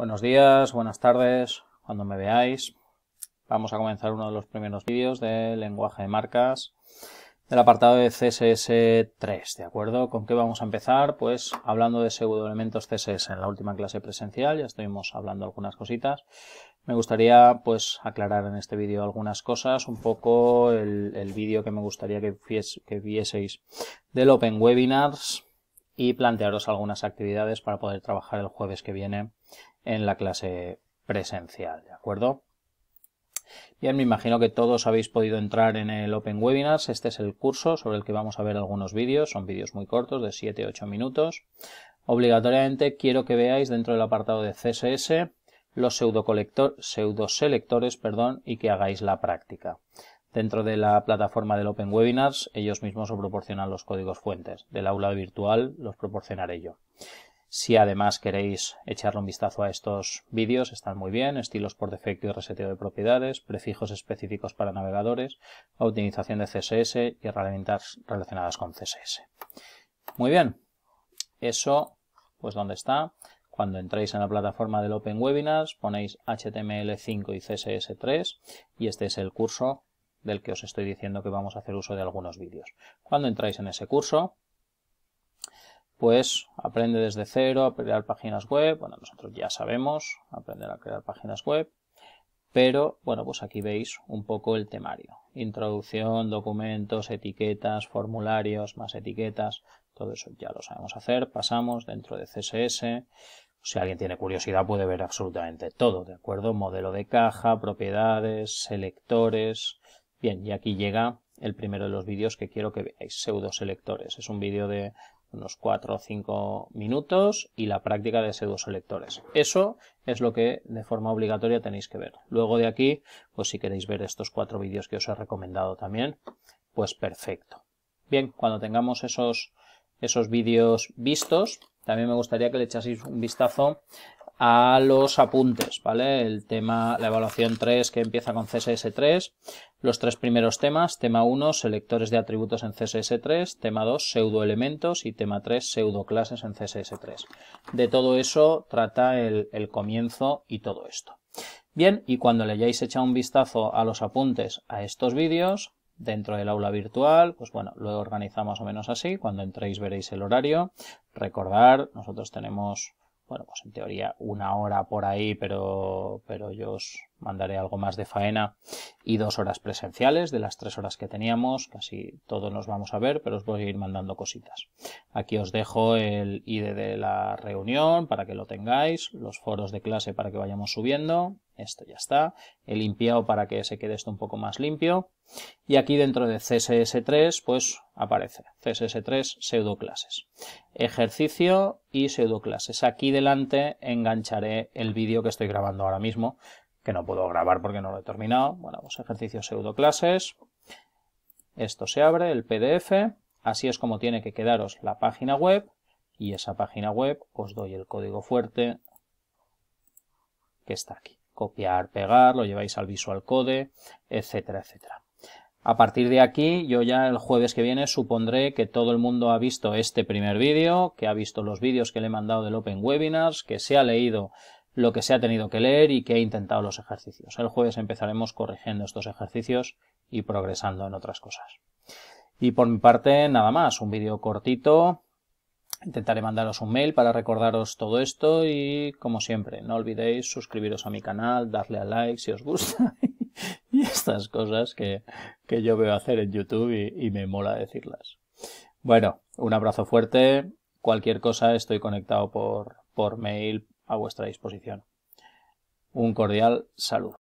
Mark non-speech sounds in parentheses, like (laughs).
Buenos días, buenas tardes, cuando me veáis. Vamos a comenzar uno de los primeros vídeos de lenguaje de marcas del apartado de CSS3, ¿de acuerdo? ¿Con qué vamos a empezar? Pues hablando de pseudoelementos CSS. En la última clase presencial ya estuvimos hablando algunas cositas. Me gustaría pues aclarar en este vídeo algunas cosas, un poco el, vídeo que me gustaría que, que vieseis del Open Webinars y plantearos algunas actividades para poder trabajar el jueves que viene en la clase presencial, ¿de acuerdo? Bien, me imagino que todos habéis podido entrar en el Open Webinars. Este es el curso sobre el que vamos a ver algunos vídeos. Son vídeos muy cortos, de 7-8 minutos. Obligatoriamente quiero que veáis dentro del apartado de CSS los pseudoselectores perdón, y que hagáis la práctica. Dentro de la plataforma del Open Webinars, ellos mismos os proporcionan los códigos fuentes. Del aula virtual los proporcionaré yo. Si además queréis echarle un vistazo a estos vídeos, están muy bien, estilos por defecto y reseteo de propiedades, prefijos específicos para navegadores, optimización de CSS y herramientas relacionadas con CSS. Muy bien, eso pues dónde está. Cuando entréis en la plataforma del Open Webinars ponéis HTML5 y CSS3 y este es el curso del que os estoy diciendo que vamos a hacer uso de algunos vídeos. Cuando entráis en ese curso, pues aprende desde cero a crear páginas web. Bueno, nosotros ya sabemos aprender a crear páginas web, pero bueno, pues aquí veis un poco el temario. Introducción, documentos, etiquetas, formularios, más etiquetas, todo eso ya lo sabemos hacer. Pasamos dentro de CSS. Si alguien tiene curiosidad puede ver absolutamente todo, ¿de acuerdo? Modelo de caja, propiedades, selectores. Bien, y aquí llega el primero de los vídeos que quiero que veáis, pseudo selectores. Es un vídeo de unos 4 o 5 minutos y la práctica de electores. Eso es lo que de forma obligatoria tenéis que ver. Luego de aquí, pues si queréis ver estos cuatro vídeos que os he recomendado también, pues perfecto. Bien, cuando tengamos esos, esos vídeos vistos, también me gustaría que le echaseis un vistazo a los apuntes, ¿vale? El tema, la evaluación 3 que empieza con CSS3, los tres primeros temas, tema 1, selectores de atributos en CSS3, tema 2, pseudoelementos y tema 3, pseudo-clases en CSS3. De todo eso trata el, comienzo y todo esto. Bien, y cuando le hayáis echado un vistazo a los apuntes a estos vídeos, dentro del aula virtual, pues bueno, lo organizamos más o menos así, cuando entréis veréis el horario. Recordar, nosotros tenemos bueno, pues en teoría una hora por ahí, pero, pero yo os mandaré algo más de faena y dos horas presenciales de las tres horas que teníamos, casi todos nos vamos a ver, pero os voy a ir mandando cositas. Aquí os dejo el ID de la reunión para que lo tengáis, los foros de clase para que vayamos subiendo, esto ya está, he limpiado para que se quede esto un poco más limpio, y aquí dentro de CSS3 pues aparece CSS3 pseudo clases. ejercicio y pseudo clases. Aquí delante engancharé el vídeo que estoy grabando ahora mismo que no puedo grabar porque no lo he terminado. Bueno, pues ejercicios clases Esto se abre, el PDF. Así es como tiene que quedaros la página web. Y esa página web os doy el código fuerte que está aquí. Copiar, pegar, lo lleváis al Visual Code, etcétera, etcétera. A partir de aquí, yo ya el jueves que viene supondré que todo el mundo ha visto este primer vídeo, que ha visto los vídeos que le he mandado del Open Webinars, que se ha leído lo que se ha tenido que leer y que ha intentado los ejercicios. El jueves empezaremos corrigiendo estos ejercicios y progresando en otras cosas. Y por mi parte, nada más, un vídeo cortito. Intentaré mandaros un mail para recordaros todo esto y, como siempre, no olvidéis suscribiros a mi canal, darle a like si os gusta (laughs) y estas cosas que, yo veo hacer en YouTube y, me mola decirlas. Bueno, un abrazo fuerte. Cualquier cosa estoy conectado por, por mail, a vuestra disposición. Un cordial saludo.